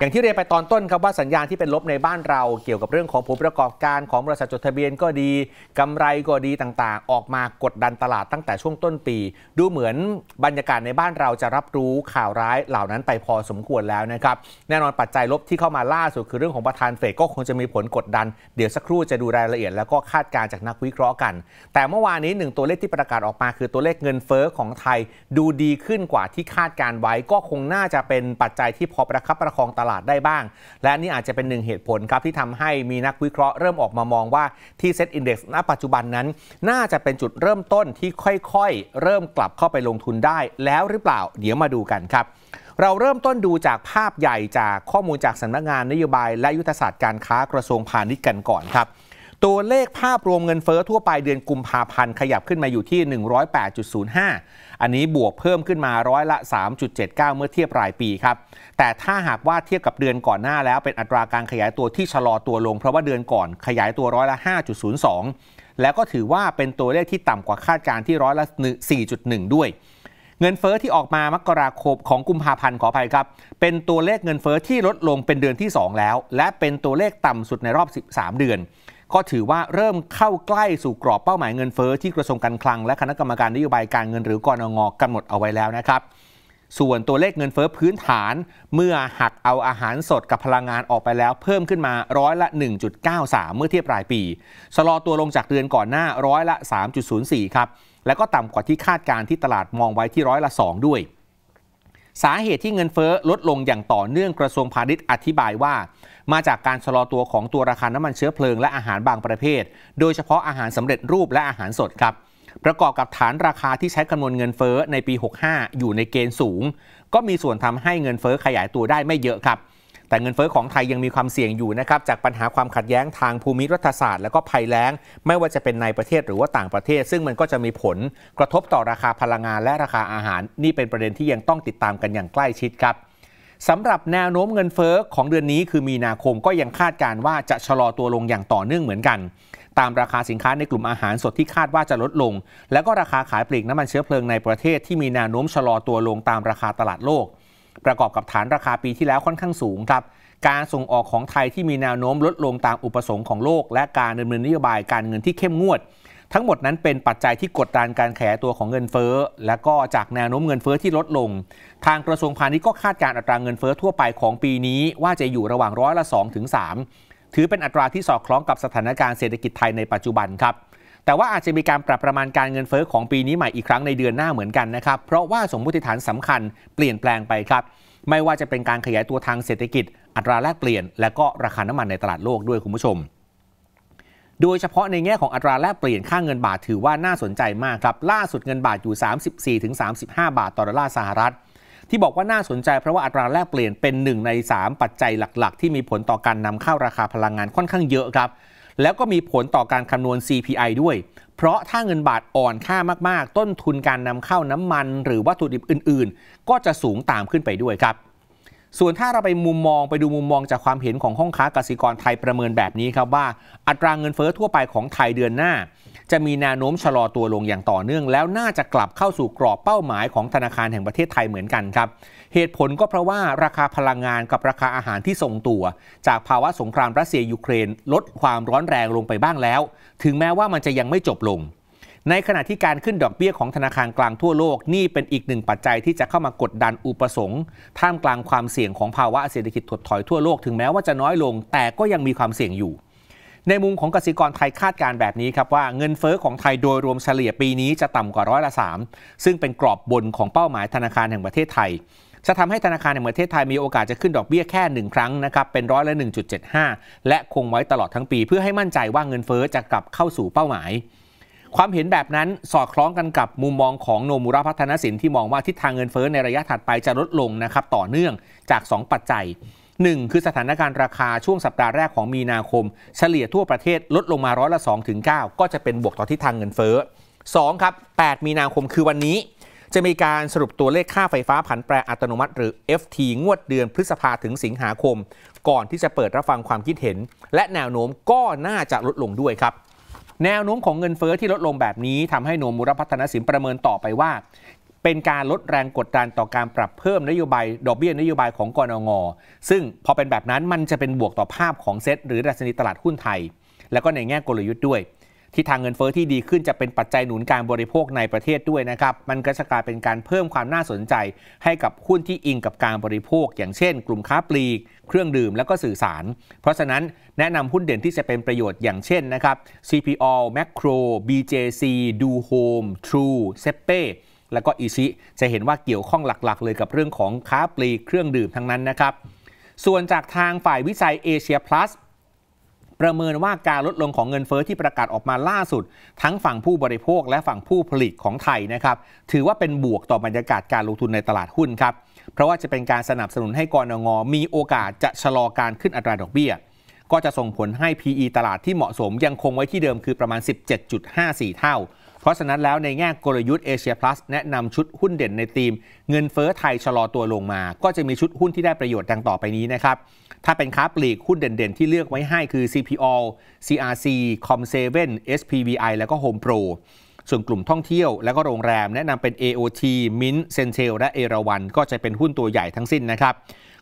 อย่างที่เรียนไปตอนต้นครับว่าสัญญาณที่เป็นลบในบ้านเรา เกี่ยวกับเรื่องของผลประกอบการของบริษัทจดทะเบียนก็ดี กำไรก็ดีต่าง ๆ ออกมากดดันตลาดตั้งแต่ช่วงต้นปี ดูเหมือนบรรยากาศในบ้านเราจะรับรู้ข่าวร้ายเหล่านั้นไปพอสมควรแล้วนะครับแน่นอนปัจจัยลบที่เข้ามาล่าสุดคือเรื่องของประธานเฟดก็คงจะมีผลกดดัน เดี๋ยวสักครู่จะดูรายละเอียดแล้วก็คาดการจากนักวิเคราะห์กัน แต่เมื่อวานนี้หนึ่งตัวเลขที่ประกาศออกมา คือตัวเลขเงินเฟ้อของไทย ดูดีขึ้นกว่าที่คาดการไว้ก็คงน่าจะเป็นปัจจัยที่พอประคับประคองตลาดได้บ้าง และนี่อาจจะเป็นหนึ่งเหตุผลครับที่ทำให้มีนักวิเคราะห์เริ่มออกมามองว่าที่เซ็ตอินดี x ณ ปัจจุบันนั้นน่าจะเป็นจุดเริ่มต้นที่ค่อยๆ เริ่มกลับเข้าไปลงทุนได้แล้วหรือเปล่าเดี๋ยวมาดูกันครับ เราเริ่มต้นดูจากภาพใหญ่จากข้อมูลจากสำนักงานนโยบายและยุทธศาสตร์การค้ากระทรวงพาณิชย์กันก่อนครับตัวเลขภาพรวมเงินเฟอ้อทั่วไปเดือนกุมภาพันธ์ ขยับขึ้นมาอยู่ที่ 108.05 อันนี้บวกเพิ่มขึ้นมาร้อยละ 3.79 เมื่อเทียบรายปีครับ แต่ถ้าหากว่าเทียบกับเดือนก่อนหน้าแล้วเป็นอัตราการขยายตัวที่ชะลอตัวลง เพราะว่าเดือนก่อนขยายตัวร้อยละ 5.02 แล้วก็ถือว่าเป็นตัวเลขที่ต่ำกว่าคาดการณ์ที่ร้อยละ4.1 ด้วย เงินเฟอ้อที่ออกมามกราคมของกุมภาพันธ์ขออภัยครับ เป็นตัวเลขเงินเฟอ้อที่ลดลงเป็นเดือนที่ 2 แล้ว และเป็นตัวเลขต่ำสุดในรอบ 13 เดือนก็ถือว่าเริ่มเข้าใกล้สู่กรอบเป้าหมายเงินเฟอ้อที่กระทรวงการคลังและคณะกรรมการนโยบายการเงินหรือกรงกำหนดเอาไว้แล้วนะครับ ส่วนตัวเลขเงินเฟอ้อพื้นฐาน เมื่อหักเอาอาหารสดกับพลังงานออกไปแล้วเพิ่มขึ้นมาร้อยละ 1.93 เมื่อเทียบรายปีชะลอตัวลงจากเดือนก่อนหน้าร้อยละ 3.04 ครับ และก็ต่ำกว่าที่คาดการที่ตลาดมองไว้ที่ร้อยละ 2 ด้วยสาเหตุที่เงินเฟ้อลดลงอย่างต่อเนื่องกระทรวงพาณิชย์อธิบายว่า มาจากการชะลอตัวของตัวราคาน้ำมันเชื้อเพลิงและอาหารบางประเภท โดยเฉพาะอาหารสำเร็จรูปและอาหารสดครับ ประกอบกับฐานราคาที่ใช้คำนวณเงินเฟ้อในปี 65 อยู่ในเกณฑ์สูง ก็มีส่วนทำให้เงินเฟ้อขยายตัวได้ไม่เยอะครับแต่เงินเฟ้อของไทยยังมีความเสี่ยงอยู่นะครับจากปัญหาความขัดแย้งทางภูมิรัฐศาสตร์และก็ภัยแล้ง ไม่ว่าจะเป็นในประเทศหรือว่าต่างประเทศซึ่งมันก็จะมีผล กระทบต่อราคาพลังงานและราคาอาหาร นี่เป็นประเด็นที่ยังต้องติดตามกันอย่างใกล้ชิดครับสำหรับแนวโน้มเงินเฟอ้อของเดือนนี้คือมีนาคมก็ยังคาดการว่าจะชะลอตัวลงอย่างต่อเนื่องเหมือนกัน ตามราคาสินค้าในกลุ่มอาหารสดที่คาดว่าจะลดลง และก็ราคาขายปลีกน้ำมันเชื้อเพลิงในประเทศที่มีแนวโน้มชะลอตัวลง ตามราคาตลาดโลกประกอบกับฐานราคาปีที่แล้วค่อนข้างสูงครับ การส่งออกของไทยที่มีแนวโน้มลดลงตามอุปสงค์ของโลกและการดำเนินนโยบายการเงินที่เข้มงวด ทั้งหมดนั้นเป็นปัจจัยที่กดดันการแขยตัวของเงินเฟ้อและก็จากแนวโน้มเงินเฟ้อที่ลดลง ทางกระทรวงพาณิชย์ก็คาดการอัตราเงินเฟ้อทั่วไปของปีนี้ว่าจะอยู่ระหว่างร้อยละ2-3ถือเป็นอัตราที่สอดคล้องกับสถานการณ์เศรษฐกิจไทยในปัจจุบันครับแต่ว่าอาจจะมีการปรับประมาณการเงินเฟอ้อของปีนี้ใหม่อีกครั้งในเดือนหน้าเหมือนกันนะครับ เพราะว่าสมมติฐานสำคัญเปลี่ยนแปลงไปครับ ไม่ว่าจะเป็นการขยายตัวทางเศรษฐกิจ อัตราแลกเปลี่ยนและก็ราคาน้ำมันในตลาดโลกด้วยคุณผู้ชม โดยเฉพาะในแง่ของอัตราแลกเปลี่ยนค่าเงินบาทถือว่าน่าสนใจมากครับล่าสุดเงินบาทอยู่ 34-35 บาทต่อดอลลาร์สหรัฐ ที่บอกว่าน่าสนใจเพราะว่าอัตราแลกเปลี่ยนเป็นหนึ่งใน 3 ปัจจัยหลักๆ ที่มีผลต่อการนำเข้าราคาพลังงานค่อนข้างเยอะครับแล้วก็มีผลต่อการคำนวณ CPI ด้วย เพราะถ้าเงินบาทอ่อนค่ามาก ๆ ต้นทุนการนำเข้าน้ำมันหรือวัตถุดิบอื่น ๆ ก็จะสูงตามขึ้นไปด้วยครับส่วนถ้าเราไปมุมมองไปดูมุมมองจากความเห็นของห้องค้ากสิกรไทยประเมินแบบนี้ครับว่าอัตรางเงินเฟอ้อทั่วไปของไทยเดือนหน้า จะมีแนวโน้มชะลอตัวลงอย่างต่อเนื่อง แล้วน่าจะกลับเข้าสู่กรอบเป้าหมายของธนาคารแห่งประเทศไทยเหมือนกันครับเหตุผลก็เพราะว่าราคาพลังงานกับราคาอาหารที่ทรงตัว จากภาวะสงครามรัสเซียยูเครนลดความร้อนแรงลงไปบ้างแล้ว ถึงแม้ว่ามันจะยังไม่จบลงในขณะที่การขึ้นดอกเบี้ยของธนาคารกลางทั่วโลก นี่เป็นอีกหนึ่งปัจจัยที่จะเข้ามากดดันอุปสงค์ ท่ามกลางความเสี่ยงของภาวะเศรษฐกิจถดถอยทั่วโลกถึงแม้ว่าจะน้อยลง แต่ก็ยังมีความเสี่ยงอยู่ ในมุมของกสิกรไทยคาดการแบบนี้ครับว่า เงินเฟอ้อของไทยโดยรวมเฉลี่ยปีนี้จะต่ำกว่าร้อยละสามซึ่งเป็นกรอบบนของเป้าหมายธนาคารแห่งประเทศไทยจะทำให้ธนาคารแห่งประเทศไทยมีโอกาสจะขึ้นดอกเบี้ยแค่1ครั้งนะครับเป็นร้อยละ1.75 และคงไว้ตลอดทั้งปี เพื่อให้มั่นใจว่าเงินเฟอ้อจะกลับเข้าสู่เป้าหมายความเห็นแบบนั้นสอดคล้องกันกับมุมมองของโนมูระพัฒนสิน ที่มองว่าทิศทางเงินเฟ้อในระยะถัดไปจะลดลงนะครับต่อเนื่องจาก 2 ปัจจัย 1 คือสถานการณ์ราคาช่วงสัปดาห์แรกของมีนาคม เฉลี่ยทั่วประเทศลดลงมาร้อยละ2ถึง9ก็จะเป็นบวกต่อทิศทางเงินเฟ้อ2ครับ 8 มีนาคมคือวันนี้ จะมีการสรุปตัวเลขค่าไฟฟ้าผันแปรอัตโนมัติ หรือ FT งวดเดือนพฤษภาถึงสิงหาคม ก่อนที่จะเปิดรับฟังความคิดเห็น และแนวโน้มก็น่าจะลดลงด้วยครับแนวโน้มของเงินเฟอ้อที่ลดลงแบบนี้ทำให้หนมุรพัฒนสินประเมินต่อไปว่า เป็นการลดแรงกดดันต่อการปรับเพิ่มนโยบาย ดอกเบี้ยนโยบายของกรงงซึ่งพอเป็นแบบนั้นมันจะเป็นบวกต่อภาพของเซ็ต หรือดัชนีตลาดหุ้นไทย แล้วก็ในแง่กลยุทธ์ด้วยที่ทางเงินเฟอ้อที่ดีขึ้นจะเป็นปัจจัยหนุนการบริโภคในประเทศด้วยนะครับ มันก็จะกลายเป็นการเพิ่มความน่าสนใจให้กับหุ้นที่อิงกับการบริโภค อย่างเช่นกลุ่มค้าปลีก เครื่องดื่มและก็สื่อสาร เพราะฉะนั้นแนะนำหุ้นเด่นที่จะเป็นประโยชน์อย่างเช่นนะครับ CPO Macro BJC Do Home True s e p e แล้วก็อีชิจะเห็นว่าเกี่ยวข้องหลักๆ เลยกับเรื่องของค้าปลีกเครื่องดื่มทั้งนั้นนะครับ ส่วนจากทางฝ่ายวิจัยเอเชียพลัสประเมินว่าการลดลงของเงินเฟอ้อที่ประกาศออกมาล่าสุด ทั้งฝั่งผู้บริโภคและฝั่งผู้ผลิตของไทยนะครับ ถือว่าเป็นบวกต่อบรรยากาศการลงทุนในตลาดหุ้นครับ เพราะว่าจะเป็นการสนับสนุนให้กรงงมีโอกาสจะชะลอการขึ้นอัตราดอกเบี้ย ก็จะส่งผลให้ PE ตลาดที่เหมาะสมยังคงไว้ที่เดิมคือประมาณ 17.54 เท่าราะฉะนั้นแล้วในแง่กลยุทธ์เอเชียพลัสแนะนำชุดหุ้นเด่นในธีม เงินเฟ้อไทยชะลอตัวลงมาก็จะมีชุดหุ้นที่ได้ประโยชน์ดังต่อไปนี้นะครับ ถ้าเป็นค้าปลีกหุ้นเด่นๆ ที่เลือกไว้ให้คือ CPO CRC Com7 SPVI แล้วก็ Home Pro ส่วนกลุ่มท่องเที่ยวและก็โรงแรมแนะนำเป็น AOT Mint Centel และเอราวันก็จะเป็นหุ้นตัวใหญ่ทั้งสิ้นนะครับ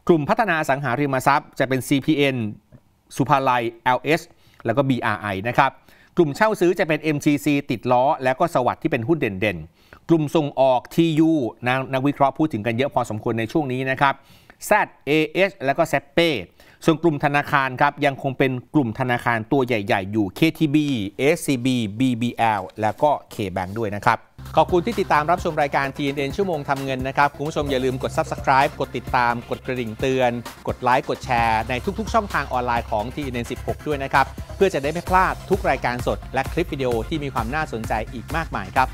กลุ่มพัฒนาสังหาริมทรัพย์จะเป็น CPN สุภาลัย LS แล้วก็ BRI นะครับกลุ่มเช่าซื้อจะเป็น MGC ติดล้อแล้วก็สวัสด์ที่เป็นหุ้นเด่นๆ กลุ่มส่งออก TU นนักวิเคราะห์พูดถึงกันเยอะพอสมควรในช่วงนี้นะครับ ZAS แล้วก็ s ซ p เปส่วนกลุ่มธนาคารครับยังคงเป็นกลุ่มธนาคารตัวใหญ่ๆ อยู่ KTB SCB BBL แล้วก็ KBank ด้วยนะครับ ขอบคุณที่ติดตามรับชมรายการ TNN ชั่วโมงทำเงินนะครับคุณผู้ชมอย่าลืมกด Subscribe กดติดตาม กดกระดิ่งเตือน กดไลค์ กดแชร์ในทุก ๆ ช่องทางออนไลน์ของ TNN 16ด้วยนะครับเพื่อจะได้ไม่พลาดทุกรายการสดและคลิปวิดีโอที่มีความน่าสนใจอีกมากมายครับ